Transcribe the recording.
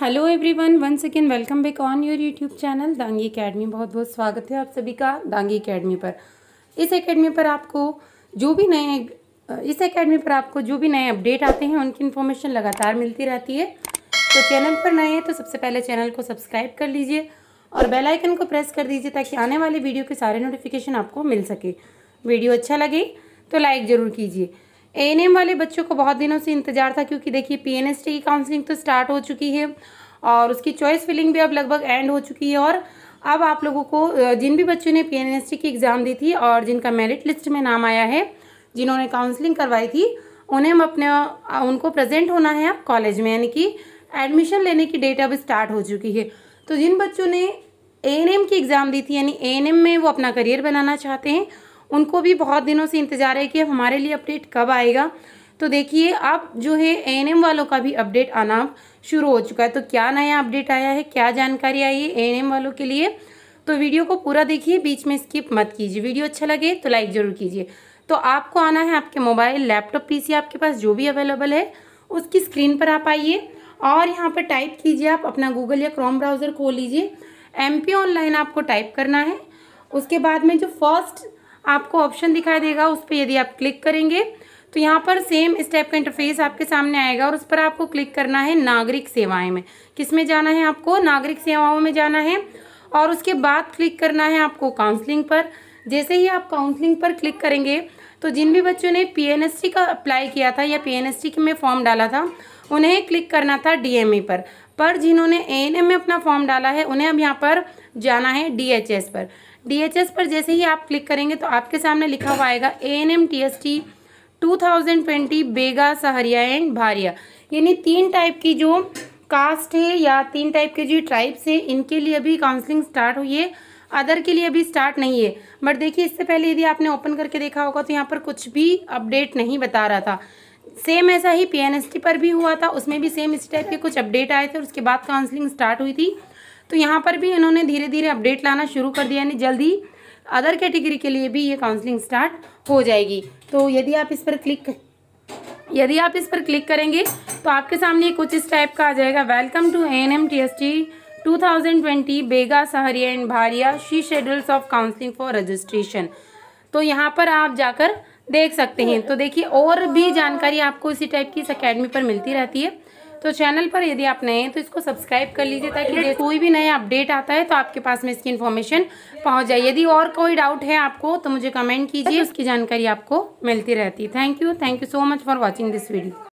hello everyone one second welcome back on your YouTube channel Dangi academy बहुत बहुत स्वागत है आप सभी का दांगी एकेडमी पर इस एकेडमी पर आपको जो भी नए इस एकेडमी पर आपको जो भी नए अपडेट आते हैं उनकी इन्फॉर्मेशन लगातार मिलती रहती है तो चैनल पर नए हैं तो सबसे पहले चैनल को सब्सक्राइब कर लीजिए और बेल आइकन को प्रेस कर दीजिए ताकि आने वाले वीडियो के सारे नोटिफिकेशन आपको मिल सके वीडियो अच्छा लगे तो लाइक ज़रूर कीजिए ए वाले बच्चों को बहुत दिनों से इंतजार था क्योंकि देखिए पी की काउंसलिंग तो स्टार्ट हो चुकी है और उसकी चॉइस फिलिंग भी अब लगभग एंड हो चुकी है और अब आप लोगों को जिन भी बच्चों ने पी की एग्ज़ाम दी थी और जिनका मेरिट लिस्ट में नाम आया है जिन्होंने काउंसलिंग करवाई थी उन्हें हम अपने उनको प्रेजेंट होना है अब कॉलेज में यानी कि एडमिशन लेने की डेट अब स्टार्ट हो चुकी है तो जिन बच्चों ने ए की एग्ज़ाम दी थी यानी ए में वो अपना करियर बनाना चाहते हैं उनको भी बहुत दिनों से इंतज़ार है कि हमारे लिए अपडेट कब आएगा तो देखिए अब जो है एन वालों का भी अपडेट आना शुरू हो चुका है तो क्या नया अपडेट आया है क्या जानकारी आई है एन वालों के लिए तो वीडियो को पूरा देखिए बीच में स्किप मत कीजिए वीडियो अच्छा लगे तो लाइक ज़रूर कीजिए तो आपको आना है आपके मोबाइल लैपटॉप पीसी आपके पास जो भी अवेलेबल है उसकी स्क्रीन पर आप आइए और यहाँ पर टाइप कीजिए आप अपना गूगल या क्रोम ब्राउज़र खोल लीजिए एम ऑनलाइन आपको टाइप करना है उसके बाद में जो फर्स्ट आपको ऑप्शन दिखाई देगा उस पर यदि आप क्लिक करेंगे तो यहाँ पर सेम स्टेप का इंटरफेस आपके सामने आएगा और उस पर आपको क्लिक करना है नागरिक सेवाएं में किस में जाना है आपको नागरिक सेवाओं में जाना है और उसके बाद क्लिक करना है आपको काउंसलिंग पर जैसे ही आप काउंसलिंग पर क्लिक करेंगे तो जिन भी बच्चों ने पी का अप्लाई किया था या पी पीएनएसटी में फॉर्म डाला था उन्हें क्लिक करना था डी e पर पर जिन्होंने ए में अपना फॉर्म डाला है उन्हें अब यहाँ पर जाना है डी पर डी पर जैसे ही आप क्लिक करेंगे तो आपके सामने लिखा हुआ आएगा A N M T S T two thousand twenty Baiga Sahariya and Bharia यानी तीन टाइप की जो कास्ट है या तीन टाइप के जो ट्राइब्स हैं इनके लिए अभी काउंसलिंग स्टार्ट हुई है अदर के लिए अभी स्टार्ट नहीं है बट देखिए इससे पहले यदि आपने ओपन करके देखा होगा तो यहाँ पर कुछ भी अपडेट नहीं बता रहा था सेम ऐसा ही पीएनएसटी पर भी हुआ था उसमें भी सेम इसी टाइप के कुछ अपडेट आए थे और उसके बाद काउंसलिंग स्टार्ट हुई थी तो यहाँ पर भी इन्होंने धीरे धीरे अपडेट लाना शुरू कर दिया यानी जल्दी अदर कैटेगरी के लिए भी ये काउंसलिंग स्टार्ट हो जाएगी तो यदि आप इस पर क्लिक यदि आप इस पर क्लिक करेंगे तो आपके सामने कुछ इस टाइप का आ जाएगा welcome to N M T S T two thousand twenty Baiga Sahariya and Bharia she schedules of counselling for registration तो यहाँ पर आप जाकर देख सकते हैं तो देखिए और भी जानकारी आपको इसी टाइप की इस अकेडमी पर मिलती रहती है तो चैनल पर यदि आप नए हैं तो इसको सब्सक्राइब कर लीजिए ताकि कोई भी नया अपडेट आता है तो आपके पास में इसकी इन्फॉर्मेशन पहुँच जाए यदि और कोई डाउट है आपको तो मुझे कमेंट कीजिए उसकी जानकारी आपको मिलती रहती है thank you thank you so much for watching this video